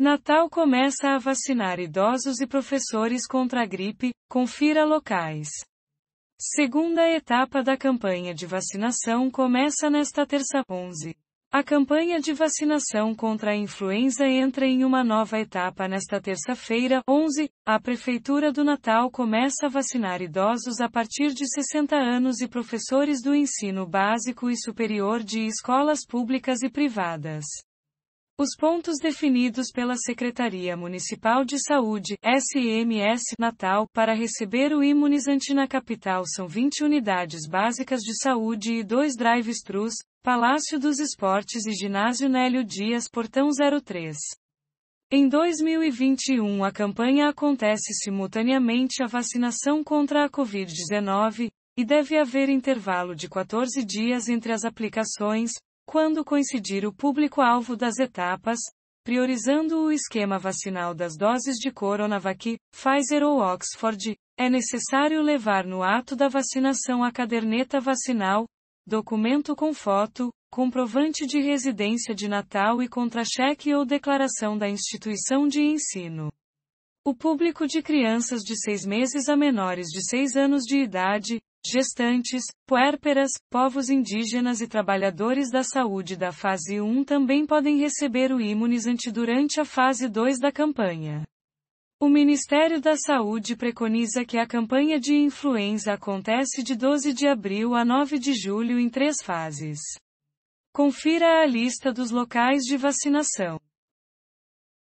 Natal começa a vacinar idosos e professores contra a gripe, confira locais. Segunda etapa da campanha de vacinação começa nesta terça 11. A campanha de vacinação contra a influenza entra em uma nova etapa nesta terça-feira, 11. A Prefeitura do Natal começa a vacinar idosos a partir de 60 anos e professores do ensino básico e superior de escolas públicas e privadas. Os pontos definidos pela Secretaria Municipal de Saúde, SMS Natal, para receber o imunizante na capital são 20 unidades básicas de saúde e dois drive-thrus, Palácio dos Esportes e Ginásio Nélio Dias, Portão 03. Em 2021, a campanha acontece simultaneamente à vacinação contra a Covid-19, e deve haver intervalo de 14 dias entre as aplicações, quando coincidir o público-alvo das etapas, priorizando o esquema vacinal das doses de Coronavac, Pfizer ou Oxford, é necessário levar no ato da vacinação a caderneta vacinal, documento com foto, comprovante de residência de Natal e contra-cheque ou declaração da instituição de ensino. O público de crianças de seis meses a menores de seis anos de idade, gestantes, puérperas, povos indígenas e trabalhadores da saúde da fase 1 também podem receber o imunizante durante a fase 2 da campanha. O Ministério da Saúde preconiza que a campanha de influenza acontece de 12 de abril a 9 de julho em três fases. Confira a lista dos locais de vacinação.